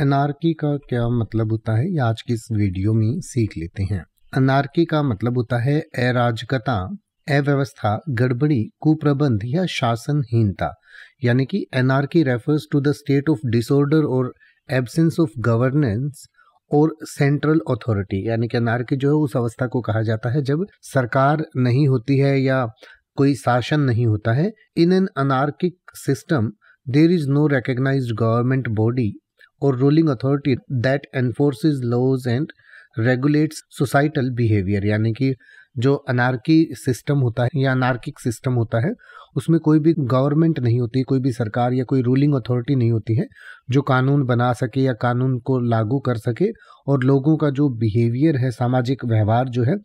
अनारकी का क्या मतलब होता है आज की इस वीडियो में सीख लेते हैं अनारकी का मतलब होता है अराजकता अव्यवस्था गड़बड़ी कुप्रबंध या शासनहीनता यानी कि anarchy refers to the state of disorder और एब्सेंस ऑफ गवर्नेंस और सेंट्रल अथॉरिटी यानी कि अनार्की जो है उस अवस्था को कहा जाता है जब सरकार नहीं होती है या कोई शासन नहीं होता है in an anarchic system there is no recognise government body और ruling authority that enforce laws and regulates societal behaviour यानी कि जो अनारकी सिस्टम होता है या अनारकिक सिस्टम होता है उसमें कोई भी गवर्नमेंट नहीं होती कोई भी सरकार या कोई रूलिंग अथॉरिटी नहीं होती है जो कानून बना सके या कानून को लागू कर सके और लोगों का जो बिहेवियर है सामाजिक व्यवहार जो है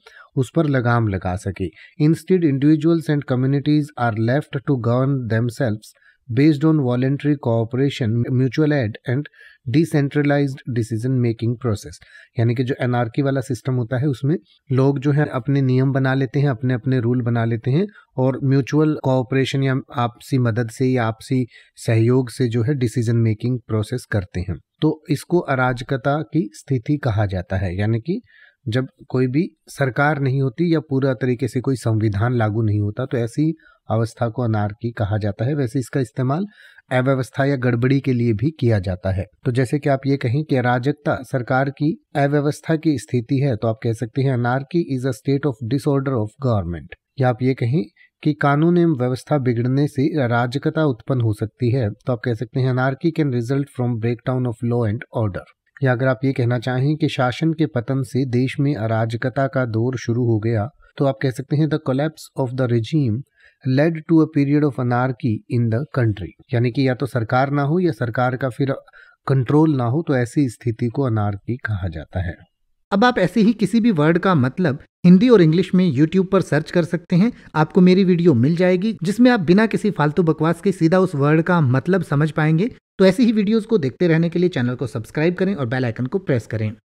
उस पर लगाम लगा सके instead individuals and communities are left to govern themselves based on voluntary cooperation mutual aid and decentralise decision making process यानी कि जो एनआरकी वाला सिस्टम होता है उसमें लोग जो है अपने नियम बना लेते हैं अपने अपने रूल बना लेते हैं और म्यूचुअल कोऑपरेशन या आपसी मदद से या आपसी सहयोग से जो है डिसीजन मेकिंग प्रोसेस करते हैं तो इसको अराजकता की स्थिति कहा जाता है यानी कि जब कोई भी सरकार नहीं होती या पूरा तरीके से कोई संविधान लागू नहीं होता तो ऐसी अवस्था को अनारकी कहा जाता है वैसे इसका इस्तेमाल अव्यवस्था या गड़बड़ी के लिए भी किया जाता है तो जैसे कि आप ये कहें कि अराजकता सरकार की अव्यवस्था की स्थिति है तो आप कह सकते हैं anarchy is a state of disorder of government या आप ये कहें कि कानून एवं व्यवस्था बिगड़ने से अराजकता उत्पन्न हो सकती है तो आप कह सकते हैं anarchy can result from break down of law and order या अगर आप ये कहना चाहें कि शासन के पतन से देश में अराजकता का दौर शुरू हो गया तो आप कह सकते हैं the collapse of the regime led to a period of anarchy in the country यानी कि या तो सरकार ना हो या सरकार का फिर कंट्रोल ना हो तो ऐसी स्थिति को अनारकी कहा जाता है अब आप ऐसे ही किसी भी वर्ड का मतलब हिंदी और इंग्लिश में YouTube पर सर्च कर सकते हैं आपको मेरी वीडियो मिल जाएगी जिसमें आप बिना किसी फालतू बकवास के सीधा उस वर्ड का मतलब समझ पाएंगे तो ऐसी ही वीडियोस को देखते रहने के लिए चैनल को सब्सक्राइब करें और बेल आइकन को प्रेस करें